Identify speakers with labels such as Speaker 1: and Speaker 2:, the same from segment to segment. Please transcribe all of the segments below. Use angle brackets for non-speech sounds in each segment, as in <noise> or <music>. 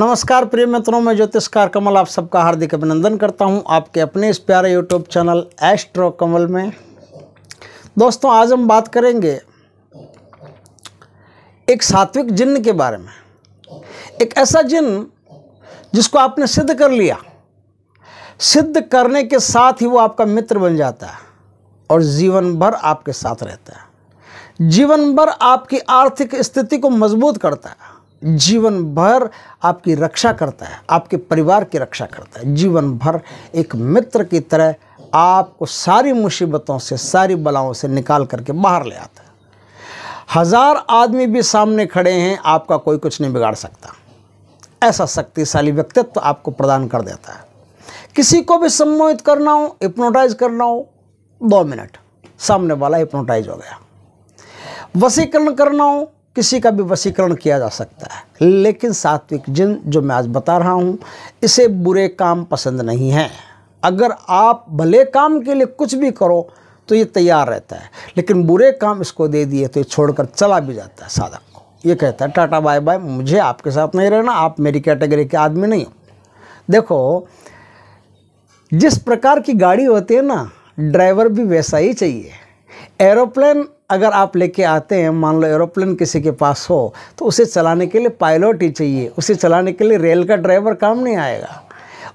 Speaker 1: नमस्कार प्रिय मित्रों मैं ज्योतिषकार कमल आप सबका हार्दिक अभिनंदन करता हूं आपके अपने इस प्यारे यूट्यूब चैनल एस्ट्रो कमल में दोस्तों आज हम बात करेंगे एक सात्विक जिन्न के बारे में एक ऐसा जिन जिसको आपने सिद्ध कर लिया सिद्ध करने के साथ ही वो आपका मित्र बन जाता है और जीवन भर आपके साथ रहता है जीवन भर आपकी आर्थिक स्थिति को मजबूत करता है जीवन भर आपकी रक्षा करता है आपके परिवार की रक्षा करता है जीवन भर एक मित्र की तरह आपको सारी मुसीबतों से सारी बलाओं से निकाल करके बाहर ले आता है हज़ार आदमी भी सामने खड़े हैं आपका कोई कुछ नहीं बिगाड़ सकता ऐसा शक्तिशाली व्यक्तित्व तो आपको प्रदान कर देता है किसी को भी सम्मोहित करना हो हिप्नोटाइज करना हो दो मिनट सामने वाला हिप्नोटाइज हो गया वसीकरण करना हो किसी का भी वसीकरण किया जा सकता है लेकिन सात्विक जिन जो मैं आज बता रहा हूँ इसे बुरे काम पसंद नहीं हैं अगर आप भले काम के लिए कुछ भी करो तो ये तैयार रहता है लेकिन बुरे काम इसको दे दिए तो ये छोड़कर चला भी जाता है साधक को ये कहता है टाटा बाय बाय मुझे आपके साथ नहीं रहना आप मेरी कैटेगरी के आदमी नहीं हो देखो जिस प्रकार की गाड़ी होती है ना ड्राइवर भी वैसा ही चाहिए एरोप्लेन अगर आप लेके आते हैं मान लो एरोप्लेन किसी के पास हो तो उसे चलाने के लिए पायलट ही चाहिए उसे चलाने के लिए रेल का ड्राइवर काम नहीं आएगा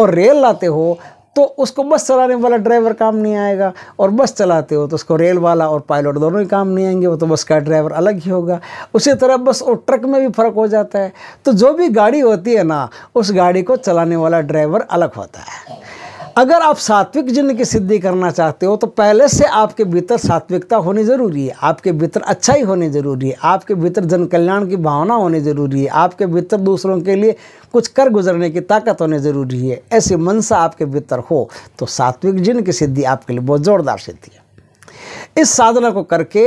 Speaker 1: और रेल लाते हो तो उसको बस चलाने वाला ड्राइवर काम नहीं आएगा और बस चलाते हो तो उसको रेल वाला और पायलट दोनों ही काम नहीं आएंगे वो तो बस का ड्राइवर अलग ही होगा उसी तरह बस और ट्रक में भी फ़र्क हो जाता है तो जो भी गाड़ी होती है ना उस गाड़ी को चलाने वाला ड्राइवर अलग होता है अगर आप सात्विक जिन की सिद्धि करना चाहते हो तो पहले से आपके भीतर सात्विकता होनी ज़रूरी है आपके भीतर अच्छाई होनी ज़रूरी है आपके भीतर जन कल्याण की भावना होनी ज़रूरी है आपके भीतर दूसरों के लिए कुछ कर गुजरने की ताकत होनी ज़रूरी है ऐसी मनसा आपके भीतर हो तो सात्विक जिन की सिद्धि आपके लिए बहुत ज़ोरदार सिद्धि है इस साधना को करके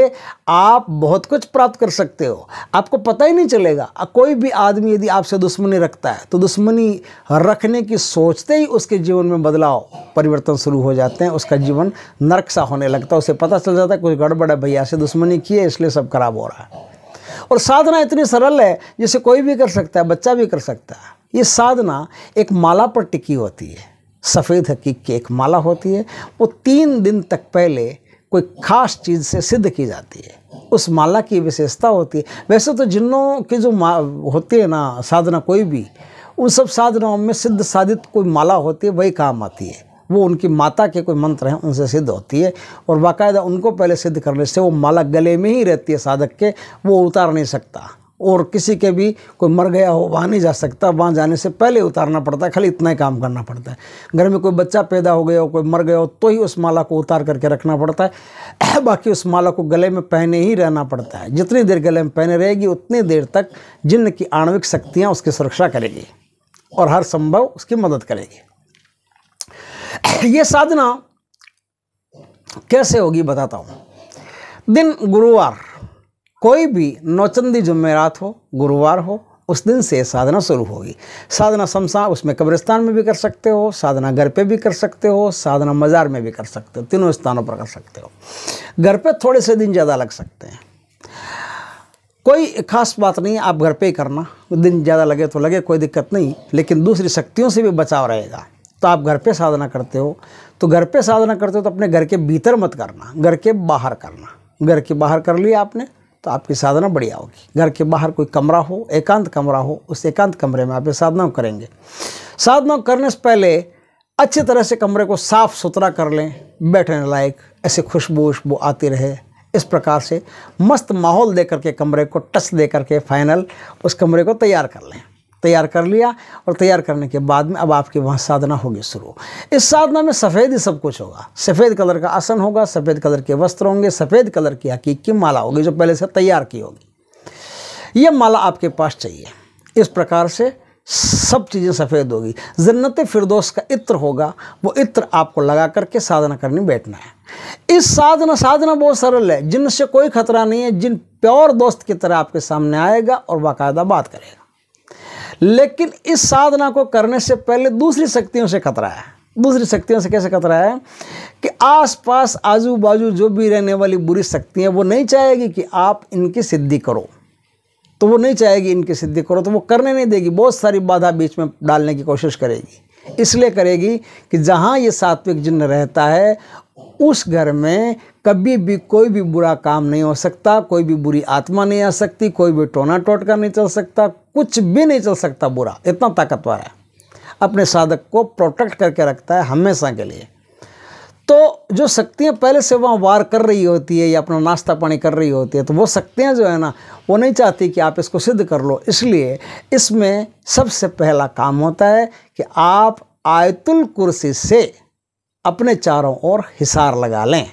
Speaker 1: आप बहुत कुछ प्राप्त कर सकते हो आपको पता ही नहीं चलेगा कोई भी आदमी यदि आपसे दुश्मनी रखता है तो दुश्मनी रखने की सोचते ही उसके जीवन में बदलाव परिवर्तन शुरू हो जाते हैं उसका जीवन नरक सा होने लगता है उसे पता चल जाता है कुछ गड़बड़ है भैया से दुश्मनी की है इसलिए सब खराब हो रहा है और साधना इतनी सरल है जिसे कोई भी कर सकता है बच्चा भी कर सकता है ये साधना एक माला पर टिकी होती है सफ़ेद हकीक की एक माला होती है वो तीन दिन तक पहले कोई खास चीज़ से सिद्ध की जाती है उस माला की विशेषता होती है वैसे तो जिनों के जो होती है ना साधना कोई भी उन सब साधनाओं में सिद्ध साधित कोई माला होती है वही काम आती है वो उनकी माता के कोई मंत्र हैं उनसे सिद्ध होती है और बाकायदा उनको पहले सिद्ध करने से वो माला गले में ही रहती है साधक के वो उतार नहीं सकता और किसी के भी कोई मर गया हो वहाँ नहीं जा सकता वहाँ जाने से पहले उतारना पड़ता है खाली इतना ही काम करना पड़ता है घर में कोई बच्चा पैदा हो गया हो कोई मर गया हो तो ही उस माला को उतार करके रखना पड़ता है <coughs> बाकी उस माला को गले में पहने ही रहना पड़ता है जितनी देर गले में पहने रहेगी उतनी देर तक जिन की आणविक शक्तियाँ उसकी सुरक्षा करेगी और हर संभव उसकी मदद करेगी <coughs> ये साधना कैसे होगी बताता हूँ दिन गुरुवार कोई भी नौचंदी जुमेरात हो गुरुवार हो उस दिन से साधना शुरू होगी साधना शमशान उसमें कब्रिस्तान में भी कर सकते हो साधना घर पे भी कर सकते हो साधना मज़ार में भी कर सकते हो तीनों स्थानों पर कर सकते हो घर पे थोड़े से दिन ज़्यादा लग सकते हैं कोई खास बात नहीं आप घर पे ही करना दिन ज़्यादा लगे तो लगे कोई दिक्कत नहीं लेकिन दूसरी शक्तियों से भी बचाव रहेगा तो आप घर पर साधना करते हो तो घर पर साधना करते हो तो अपने घर के भीतर मत करना घर के बाहर करना घर के बाहर कर लिया आपने तो आपकी साधना बढ़िया होगी घर के बाहर कोई कमरा हो एकांत कमरा हो उस एकांत कमरे में आप ये साधना करेंगे साधना करने से पहले अच्छी तरह से कमरे को साफ़ सुथरा कर लें बैठने लायक ऐसे खुशबू खुशबू आती रहे इस प्रकार से मस्त माहौल दे करके कमरे को टच दे करके फाइनल उस कमरे को तैयार कर लें तैयार कर लिया और तैयार करने के बाद में अब आपके वहाँ साधना होगी शुरू इस साधना में सफ़ेद ही सब कुछ होगा सफ़ेद कलर का आसन होगा सफ़ेद कलर के वस्त्र होंगे सफ़ेद कलर की हकीक की माला होगी जो पहले से तैयार की होगी ये माला आपके पास चाहिए इस प्रकार से सब चीज़ें सफ़ेद होगी जन्नत फिरदोस का इत्र होगा वो इत्र आपको लगा करके साधना करने बैठना है इस साधना साधना बहुत सरल है जिनसे कोई खतरा नहीं है जिन प्योर दोस्त की तरह आपके सामने आएगा और बाकायदा बात करेगा लेकिन इस साधना को करने से पहले दूसरी शक्तियों से खतरा है दूसरी शक्तियों से कैसे खतरा है कि आसपास आजू बाजू जो भी रहने वाली बुरी शक्तियाँ वो नहीं चाहेगी कि आप इनकी सिद्धि करो तो वो नहीं चाहेगी इनकी सिद्धि करो तो वो करने नहीं देगी बहुत सारी बाधा बीच में डालने की कोशिश करेगी इसलिए करेगी कि जहाँ ये सात्विक जिन्न रहता है उस घर में कभी भी कोई भी बुरा काम नहीं हो सकता कोई भी बुरी आत्मा नहीं आ सकती कोई भी टोना टोटका नहीं चल सकता कुछ भी नहीं चल सकता बुरा इतना ताकतवर है अपने साधक को प्रोटेक्ट करके रखता है हमेशा के लिए तो जो शक्तियाँ पहले से वहाँ वार कर रही होती है या अपना नाश्ता पानी कर रही होती है तो वो शक्तियाँ जो है ना वो नहीं चाहती कि आप इसको सिद्ध कर लो इसलिए इसमें सबसे पहला काम होता है कि आप आयतुल कुर्सी से अपने चारों ओर हिसार लगा लें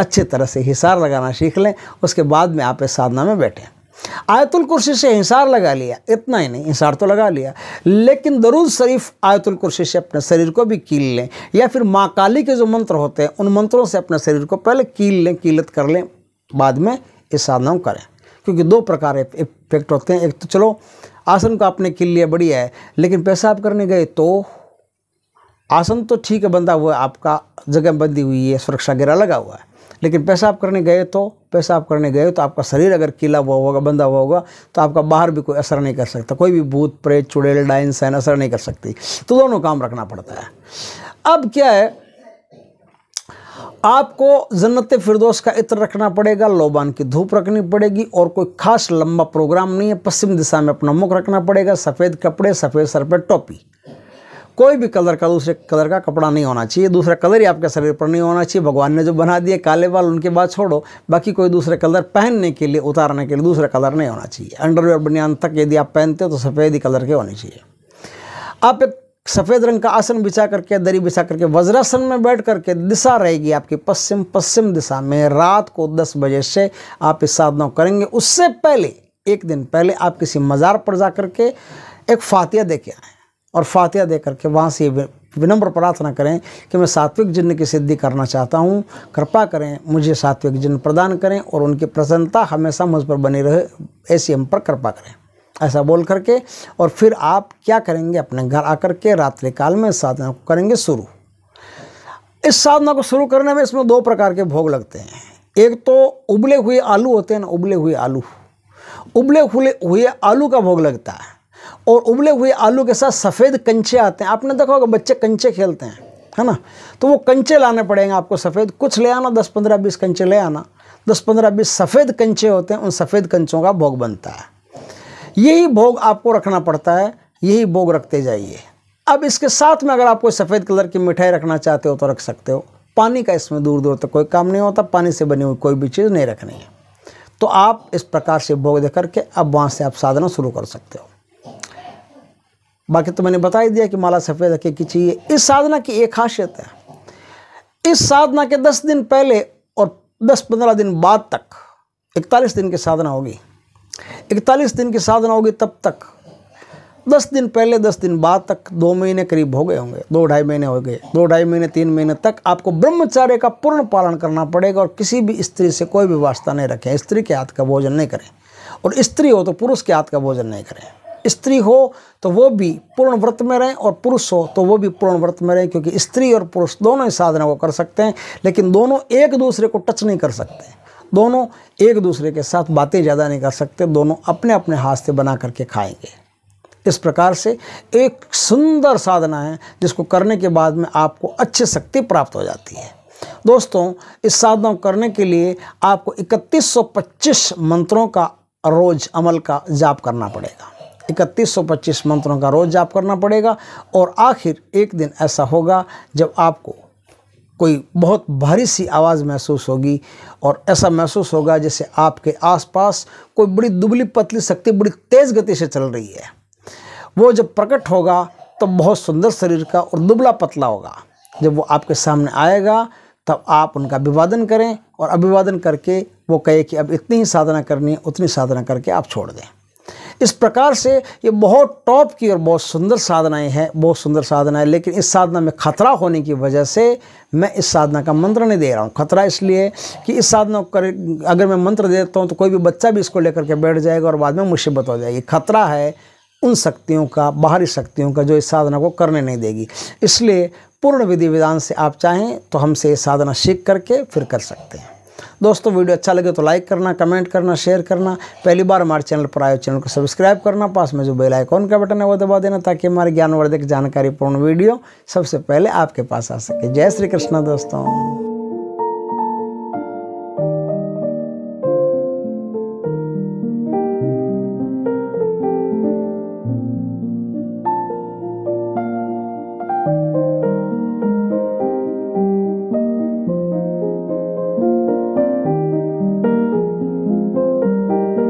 Speaker 1: अच्छे तरह से हिसार लगाना सीख लें उसके बाद में आप इस साधना में बैठें आयतुल कुर्सी से हिसार लगा लिया इतना ही नहीं हिसार तो लगा लिया लेकिन दरूद शरीफ आयतुल कुर्सी से अपने शरीर को भी कील लें या फिर माँ काली के जो मंत्र होते हैं उन मंत्रों से अपने शरीर को पहले कील लें कीलत कर लें बाद में इस साधना करें क्योंकि दो प्रकार इफेक्ट होते हैं एक तो चलो आसन को आपने कील लिया बढ़िया है लेकिन पेशाब करने गए तो आसन तो ठीक है बंधा हुआ है आपका जगह बंदी हुई है सुरक्षा गिरा लगा हुआ है लेकिन पेशाब करने गए तो पेशाब करने गए तो आपका शरीर अगर किला हुआ होगा बंधा हुआ होगा तो आपका बाहर भी कोई असर नहीं कर सकता कोई भी भूत प्रेत चुड़ैल डाइन सैन असर नहीं कर सकती तो दोनों काम रखना पड़ता है अब क्या है आपको जन्नत फिरदोस का इत्र रखना पड़ेगा लोबान की धूप रखनी पड़ेगी और कोई खास लंबा प्रोग्राम नहीं है पश्चिम दिशा में अपना मुख रखना पड़ेगा सफ़ेद कपड़े सफ़ेद सर पर टोपी कोई भी कलर का दूसरे कलर का कपड़ा नहीं होना चाहिए दूसरा कलर ही आपके शरीर पर नहीं होना चाहिए भगवान ने जो बना दिए काले बाल उनके बाद छोड़ो बाकी कोई दूसरे कलर पहनने के लिए उतारने के लिए दूसरा कलर नहीं होना चाहिए अंडरवेयर बनियान तक यदि आप पहनते हो तो सफ़ेद ही कलर के होने चाहिए आप एक सफ़ेद रंग का आसन बिछा करके दरी बिछा करके वज्रासन में बैठ करके दिशा रहेगी आपकी पश्चिम पश्चिम दिशा में रात को दस बजे से आप इस साधना करेंगे उससे पहले एक दिन पहले आप किसी मज़ार पर जा करके एक फातिया दे के आएँ और फातिहा दे करके वहाँ से विनम्र प्रार्थना करें कि मैं सात्विक जिन्न की सिद्धि करना चाहता हूँ कृपा करें मुझे सात्विक जिन्न प्रदान करें और उनकी प्रसन्नता हमेशा मुझ पर बनी रहे ऐसी हम पर कृपा करें ऐसा बोल करके और फिर आप क्या करेंगे अपने घर आकर के रात्रि काल में साधना को करेंगे शुरू इस साधना को शुरू करने में इसमें दो प्रकार के भोग लगते हैं एक तो उबले हुए आलू होते हैं ना उबले हुए आलू उबले हुए हुए आलू का भोग लगता है और उबले हुए आलू के साथ सफ़ेद कंचे आते हैं आपने देखा होगा बच्चे कंचे खेलते हैं है ना तो वो कंचे लाने पड़ेंगे आपको सफ़ेद कुछ ले आना दस पंद्रह बीस कंचे ले आना दस पंद्रह बीस सफ़ेद कंचे होते हैं उन सफ़ेद कंचों का भोग बनता है यही भोग आपको रखना पड़ता है यही भोग रखते जाइए अब इसके साथ में अगर आप कोई सफ़ेद कलर की मिठाई रखना चाहते हो तो रख सकते हो पानी का इसमें दूर दूर तक तो कोई काम नहीं होता पानी से बनी हुई कोई भी चीज़ नहीं रखनी है तो आप इस प्रकार से भोग दे करके अब वहाँ से आप साधना शुरू कर सकते हो बाकी तो मैंने बता ही दिया कि माला सफ़ेद रखे की चाहिए इस साधना की एक खासियत है इस साधना के दस दिन पहले और दस पंद्रह दिन बाद तक इकतालीस दिन की साधना होगी इकतालीस दिन की साधना होगी तब तक दस दिन पहले दस दिन बाद तक दो महीने करीब हो गए होंगे दो ढाई महीने हो गए दो ढाई महीने तीन महीने तक आपको ब्रह्मचार्य का पूर्ण पालन करना पड़ेगा और किसी भी स्त्री से कोई भी वास्ता नहीं रखें स्त्री के हाथ का भोजन नहीं करें और स्त्री हो तो पुरुष के हाथ का भोजन नहीं करें स्त्री हो तो वो भी पूर्ण व्रत में रहें और पुरुष हो तो वो भी पूर्ण व्रत में रहें क्योंकि स्त्री और पुरुष दोनों ही साधना को कर सकते हैं लेकिन दोनों एक दूसरे को टच नहीं कर सकते दोनों एक दूसरे के साथ बातें ज़्यादा नहीं कर सकते दोनों अपने अपने हाथ से बना करके खाएंगे इस प्रकार से एक सुंदर साधना है जिसको करने के बाद में आपको अच्छी शक्ति प्राप्त हो जाती है दोस्तों इस साधना को करने के लिए आपको 3125 मंत्रों का रोज़ अमल का जाप करना पड़ेगा इकतीस सौ पच्चीस मंत्रों का रोज़ जाप करना पड़ेगा और आखिर एक दिन ऐसा होगा जब आपको कोई बहुत भारी सी आवाज़ महसूस होगी और ऐसा महसूस होगा जैसे आपके आसपास कोई बड़ी दुबली पतली शक्ति बड़ी तेज़ गति से चल रही है वो जब प्रकट होगा तो बहुत सुंदर शरीर का और दुबला पतला होगा जब वो आपके सामने आएगा तब आप उनका अभिवादन करें और अभिवादन करके वो कहे कि अब इतनी ही साधना करनी है उतनी साधना करके आप छोड़ दें इस प्रकार से ये बहुत टॉप की और बहुत सुंदर साधनाएं हैं बहुत सुंदर साधना है लेकिन इस साधना में खतरा होने की वजह से मैं इस साधना का मंत्र नहीं दे रहा हूँ खतरा इसलिए कि इस साधना को अगर मैं मंत्र देता हूँ तो कोई भी बच्चा भी इसको लेकर के बैठ जाएगा और बाद में मुसीबत हो जाएगी खतरा है उन शक्तियों का बाहरी शक्तियों का जो इस साधना को करने नहीं देगी इसलिए पूर्ण विधि विधान से आप चाहें तो हमसे ये साधना सीख करके फिर कर सकते हैं दोस्तों वीडियो अच्छा लगे तो लाइक करना कमेंट करना शेयर करना पहली बार हमारे चैनल पर आए चैनल को सब्सक्राइब करना पास में जो बेल आइकॉन का बटन है वो दबा देना ताकि हमारे ज्ञानवर्धक जानकारीपूर्ण वीडियो सबसे पहले आपके पास आ सके जय श्री कृष्णा दोस्तों